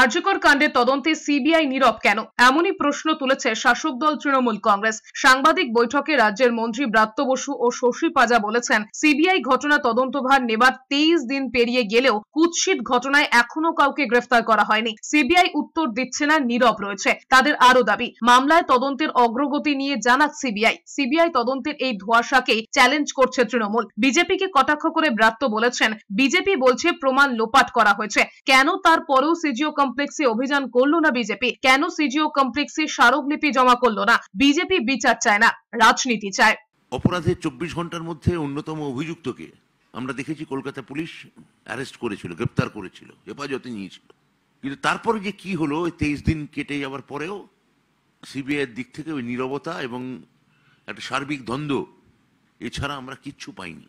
আর্যকর কাণ্ডে তদন্তে সিবিআই নীরব কেন এমনই প্রশ্ন তুলেছে শাসক দল তৃণমূল কংগ্রেস সাংবাদিক বৈঠকে রাজ্যের মন্ত্রী ব্রাত্য বসু ও শশী পাজা বলেছেন সিবিআই ঘটনা তদন্তভার নেবার তেইশ দিন পেরিয়ে গেলেও কুৎসিত ঘটনায় এখনো কাউকে গ্রেফতার করা হয়নি সিবিআই উত্তর দিচ্ছে না নীরব রয়েছে তাদের আরও দাবি মামলায় তদন্তের অগ্রগতি নিয়ে জানাক সিবিআই সিবিআই তদন্তের এই ধোয়াশাকেই চ্যালেঞ্জ করছে তৃণমূল বিজেপিকে কটাক্ষ করে ব্রাত্য বলেছেন বিজেপি বলছে প্রমাণ লোপাট করা হয়েছে কেন তারপরেও সিজিও কমপ্লেক্সে অভিযান করলো না বিজেপি কেন সিজিও কমপ্লেক্সে স্মারকলিপি জমা করলো না বিজেপি বিচার চায় না রাজনীতি চায় অপরাধের চব্বিশ ঘন্টার মধ্যে অন্যতম অভিযুক্তকে আমরা দেখেছি কলকাতা পুলিশ অ্যারেস্ট করেছিল গ্রেপ্তার করেছিল হেফাজতে নিয়েছিল কিন্তু তারপরে যে কি হলো তেইশ দিন কেটে যাওয়ার পরেও সিবিআইয়ের দিক থেকে ওই নিরবতা এবং একটা সার্বিক দ্বন্দ্ব এছাড়া আমরা কিচ্ছু পাইনি